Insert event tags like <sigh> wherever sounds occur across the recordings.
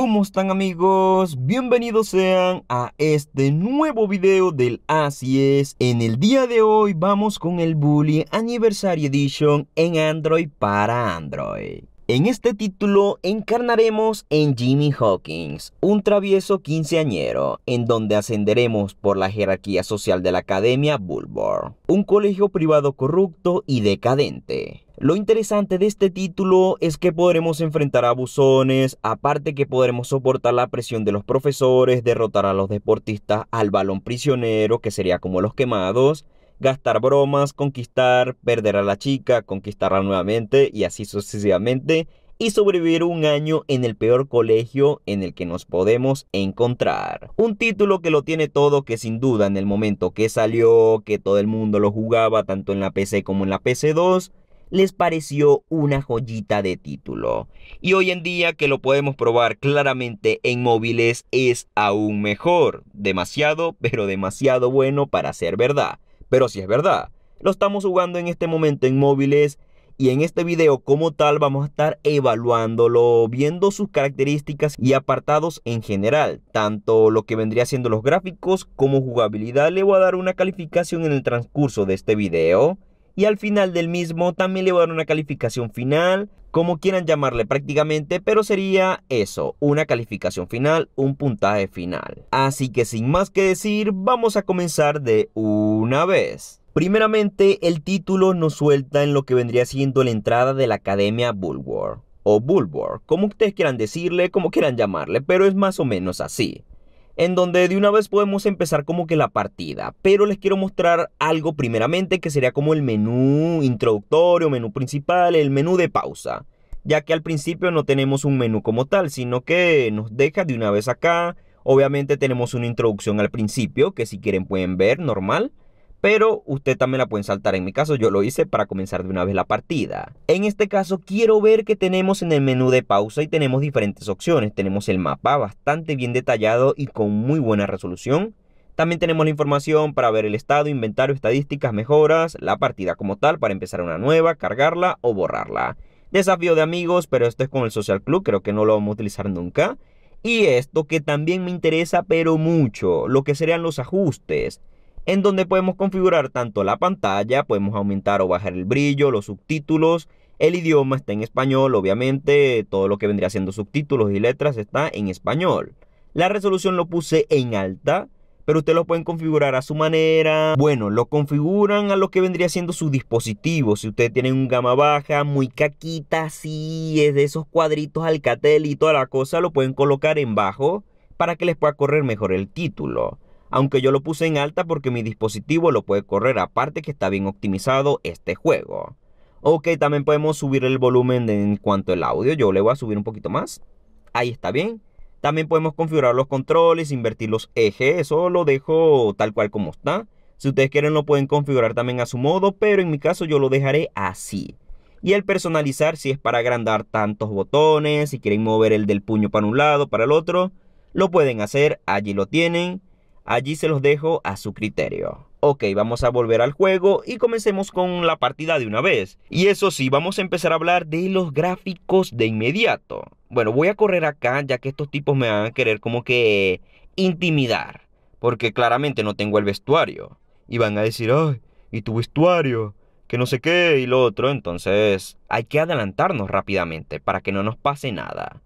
¿Cómo están amigos? Bienvenidos sean a este nuevo video del Así es. En el día de hoy vamos con el Bully Anniversary Edition en Android para Android. En este título encarnaremos en Jimmy Hawkins, un travieso quinceañero, en donde ascenderemos por la jerarquía social de la Academia Bulbor, un colegio privado corrupto y decadente. Lo interesante de este título es que podremos enfrentar a buzones, aparte que podremos soportar la presión de los profesores, derrotar a los deportistas al balón prisionero, que sería como los quemados, gastar bromas, conquistar, perder a la chica, conquistarla nuevamente y así sucesivamente, y sobrevivir un año en el peor colegio en el que nos podemos encontrar. Un título que lo tiene todo, que sin duda en el momento que salió, que todo el mundo lo jugaba tanto en la PC como en la PC2, les pareció una joyita de título. Y hoy en día que lo podemos probar claramente en móviles es aún mejor. Demasiado, pero demasiado bueno para ser verdad. Pero si es verdad, lo estamos jugando en este momento en móviles y en este video como tal vamos a estar evaluándolo, viendo sus características y apartados en general, tanto lo que vendría siendo los gráficos como jugabilidad. Le voy a dar una calificación en el transcurso de este video y al final del mismo también le voy a dar una calificación final como quieran llamarle prácticamente, pero sería eso, una calificación final, un puntaje final. Así que sin más que decir, vamos a comenzar de una vez. Primeramente, el título nos suelta en lo que vendría siendo la entrada de la Academia Bulwark, o Bulwark, como ustedes quieran decirle, como quieran llamarle, pero es más o menos así en donde de una vez podemos empezar como que la partida. Pero les quiero mostrar algo primeramente que sería como el menú introductorio, menú principal, el menú de pausa. Ya que al principio no tenemos un menú como tal, sino que nos deja de una vez acá. Obviamente tenemos una introducción al principio que si quieren pueden ver, normal pero usted también la puede saltar. En mi caso yo lo hice para comenzar de una vez la partida. En este caso quiero ver que tenemos en el menú de pausa y tenemos diferentes opciones. Tenemos el mapa bastante bien detallado y con muy buena resolución. También tenemos la información para ver el estado, inventario, estadísticas, mejoras, la partida como tal para empezar una nueva, cargarla o borrarla. Desafío de amigos, pero esto es con el Social Club, creo que no lo vamos a utilizar nunca. Y esto que también me interesa pero mucho, lo que serían los ajustes en donde podemos configurar tanto la pantalla, podemos aumentar o bajar el brillo, los subtítulos, el idioma está en español, obviamente todo lo que vendría siendo subtítulos y letras está en español. La resolución lo puse en alta, pero ustedes lo pueden configurar a su manera. Bueno, lo configuran a lo que vendría siendo su dispositivo. Si ustedes tienen un gama baja, muy caquita, así, es de esos cuadritos alcatel y toda la cosa, lo pueden colocar en bajo para que les pueda correr mejor el título aunque yo lo puse en alta porque mi dispositivo lo puede correr, aparte que está bien optimizado este juego. Ok, también podemos subir el volumen en cuanto al audio, yo le voy a subir un poquito más. Ahí está bien. También podemos configurar los controles, invertir los ejes, eso lo dejo tal cual como está. Si ustedes quieren lo pueden configurar también a su modo, pero en mi caso yo lo dejaré así. Y el personalizar si es para agrandar tantos botones, si quieren mover el del puño para un lado, para el otro, lo pueden hacer, allí lo tienen. Allí se los dejo a su criterio. Ok, vamos a volver al juego y comencemos con la partida de una vez. Y eso sí, vamos a empezar a hablar de los gráficos de inmediato. Bueno, voy a correr acá ya que estos tipos me van a querer como que intimidar. Porque claramente no tengo el vestuario. Y van a decir, ay, ¿y tu vestuario? Que no sé qué y lo otro. Entonces hay que adelantarnos rápidamente para que no nos pase nada.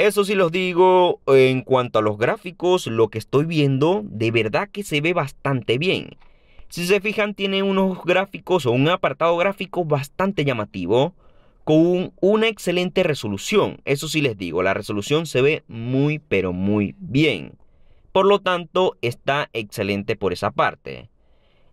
Eso sí los digo, en cuanto a los gráficos, lo que estoy viendo, de verdad que se ve bastante bien. Si se fijan, tiene unos gráficos o un apartado gráfico bastante llamativo, con una excelente resolución. Eso sí les digo, la resolución se ve muy, pero muy bien. Por lo tanto, está excelente por esa parte.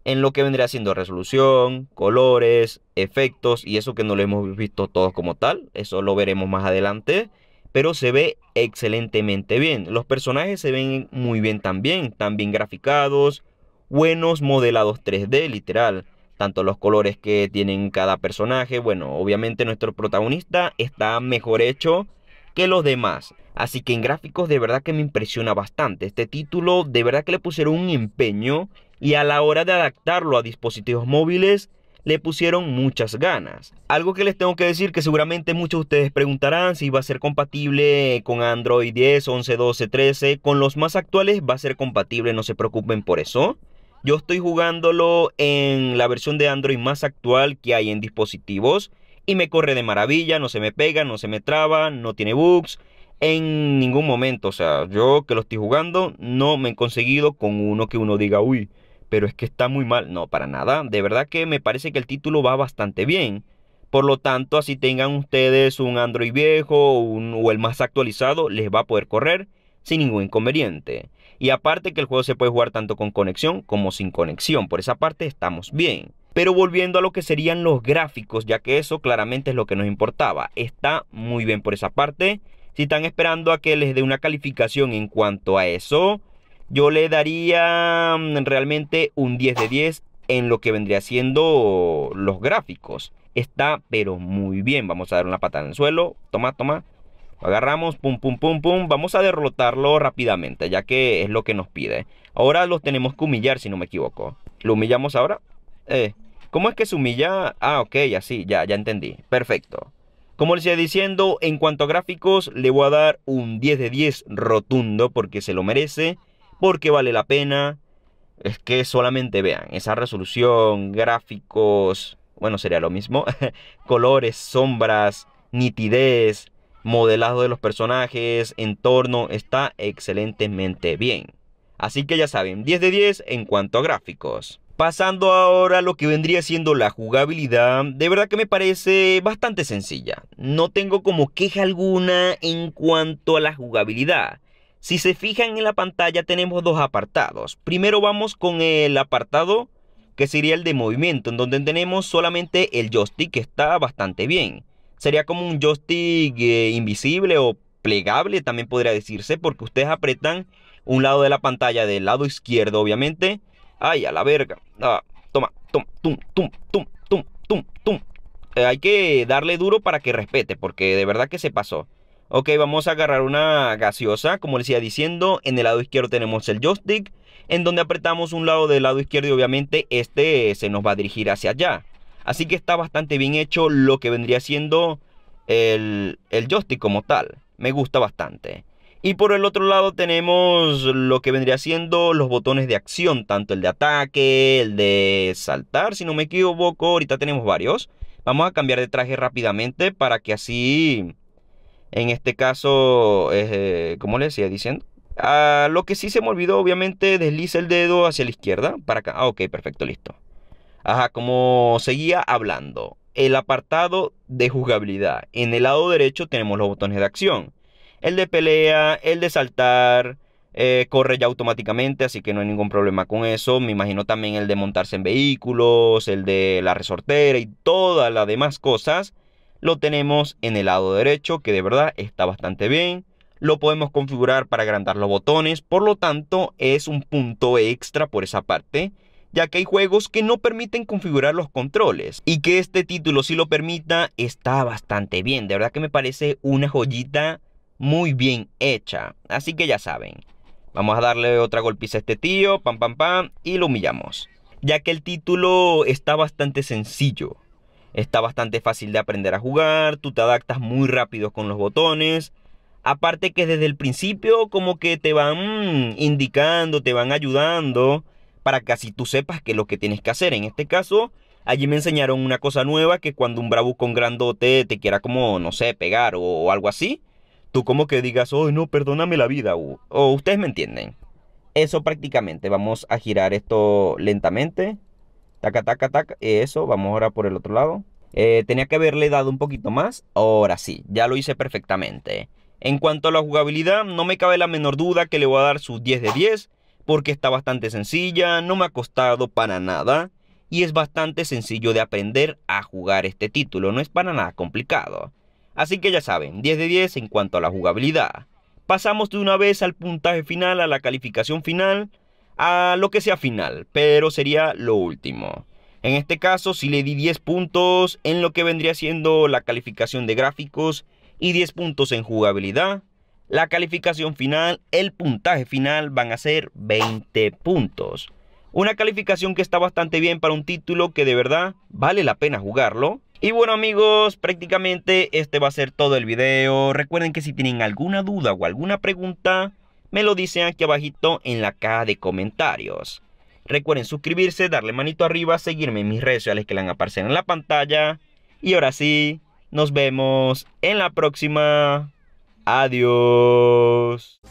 En lo que vendría siendo resolución, colores, efectos, y eso que no lo hemos visto todos como tal, eso lo veremos más adelante pero se ve excelentemente bien. Los personajes se ven muy bien también, tan bien graficados, buenos modelados 3D, literal. Tanto los colores que tienen cada personaje, bueno, obviamente nuestro protagonista está mejor hecho que los demás. Así que en gráficos de verdad que me impresiona bastante. Este título de verdad que le pusieron un empeño y a la hora de adaptarlo a dispositivos móviles le pusieron muchas ganas. Algo que les tengo que decir que seguramente muchos de ustedes preguntarán si va a ser compatible con Android 10, 11, 12, 13, con los más actuales va a ser compatible, no se preocupen por eso. Yo estoy jugándolo en la versión de Android más actual que hay en dispositivos y me corre de maravilla, no se me pega, no se me traba, no tiene bugs en ningún momento. O sea, yo que lo estoy jugando no me he conseguido con uno que uno diga, uy, pero es que está muy mal. No, para nada. De verdad que me parece que el título va bastante bien. Por lo tanto, así tengan ustedes un Android viejo o el más actualizado, les va a poder correr sin ningún inconveniente. Y aparte que el juego se puede jugar tanto con conexión como sin conexión. Por esa parte estamos bien. Pero volviendo a lo que serían los gráficos, ya que eso claramente es lo que nos importaba. Está muy bien por esa parte. Si están esperando a que les dé una calificación en cuanto a eso, yo le daría mm, realmente un 10 de 10 en lo que vendría siendo los gráficos. Está pero muy bien. Vamos a dar una patada en el suelo. Toma, toma. agarramos, pum, pum, pum, pum. Vamos a derrotarlo rápidamente, ya que es lo que nos pide. Ahora los tenemos que humillar, si no me equivoco. ¿Lo humillamos ahora? Eh, ¿Cómo es que se humilla? Ah, ok, así, ya, ya entendí. Perfecto. Como les iba diciendo, en cuanto a gráficos, le voy a dar un 10 de 10 rotundo porque se lo merece porque vale la pena. Es que solamente vean esa resolución, gráficos, bueno, sería lo mismo, <laughs> colores, sombras, nitidez, modelado de los personajes, entorno, está excelentemente bien. Así que ya saben, 10 de 10 en cuanto a gráficos. Pasando ahora a lo que vendría siendo la jugabilidad, de verdad que me parece bastante sencilla. No tengo como queja alguna en cuanto a la jugabilidad. Si se fijan en la pantalla tenemos dos apartados. Primero vamos con el apartado que sería el de movimiento, en donde tenemos solamente el joystick que está bastante bien. Sería como un joystick eh, invisible o plegable, también podría decirse, porque ustedes apretan un lado de la pantalla del lado izquierdo, obviamente. Ay, a la verga. Ah, toma, toma, tum, tum, tum, tum, tum, tum. Eh, hay que darle duro para que respete, porque de verdad que se pasó. Ok, vamos a agarrar una gaseosa, como les decía diciendo, en el lado izquierdo tenemos el joystick, en donde apretamos un lado del lado izquierdo y obviamente este eh, se nos va a dirigir hacia allá. Así que está bastante bien hecho lo que vendría siendo el, el joystick como tal. Me gusta bastante. Y por el otro lado tenemos lo que vendría siendo los botones de acción, tanto el de ataque, el de saltar, si no me equivoco, ahorita tenemos varios. Vamos a cambiar de traje rápidamente para que así en este caso, eh, ¿cómo como le decía diciendo, Ah, lo que sí se me olvidó, obviamente, desliza el dedo hacia la izquierda. Para acá. Ah, ok, perfecto, listo. Ajá, como seguía hablando. El apartado de jugabilidad. En el lado derecho tenemos los botones de acción. El de pelea, el de saltar, eh, corre ya automáticamente, así que no hay ningún problema con eso. Me imagino también el de montarse en vehículos, el de la resortera y todas las demás cosas lo tenemos en el lado derecho que de verdad está bastante bien. Lo podemos configurar para agrandar los botones, por lo tanto es un punto extra por esa parte, ya que hay juegos que no permiten configurar los controles. Y que este título sí si lo permita está bastante bien, de verdad que me parece una joyita muy bien hecha. Así que ya saben, vamos a darle otra golpiza a este tío, pam pam pam, y lo humillamos. Ya que el título está bastante sencillo está bastante fácil de aprender a jugar, tú te adaptas muy rápido con los botones. Aparte que desde el principio como que te van mm, indicando, te van ayudando para que así tú sepas qué es lo que tienes que hacer. En este caso, allí me enseñaron una cosa nueva que cuando un con grandote te quiera como, no sé, pegar o, algo así, tú como que digas, oh no, perdóname la vida, o ustedes me entienden. Eso prácticamente, vamos a girar esto lentamente. Taca, taca, taca. Eso, vamos ahora por el otro lado. Eh, tenía que haberle dado un poquito más. Ahora sí, ya lo hice perfectamente. En cuanto a la jugabilidad, no me cabe la menor duda que le voy a dar su 10 de 10. Porque está bastante sencilla, no me ha costado para nada. Y es bastante sencillo de aprender a jugar este título, no es para nada complicado. Así que ya saben, 10 de 10 en cuanto a la jugabilidad. Pasamos de una vez al puntaje final, a la calificación final a lo que sea final, pero sería lo último. En este caso si le di 10 puntos en lo que vendría siendo la calificación de gráficos y 10 puntos en jugabilidad. La calificación final, el puntaje final van a ser 20 puntos. Una calificación que está bastante bien para un título que de verdad vale la pena jugarlo. Y bueno amigos, prácticamente este va a ser todo el video. Recuerden que si tienen alguna duda o alguna pregunta, me lo dicen aquí abajito en la caja de comentarios. Recuerden suscribirse, darle manito arriba, seguirme en mis redes sociales que le van a aparecer en la pantalla. Y ahora sí, nos vemos en la próxima. Adiós.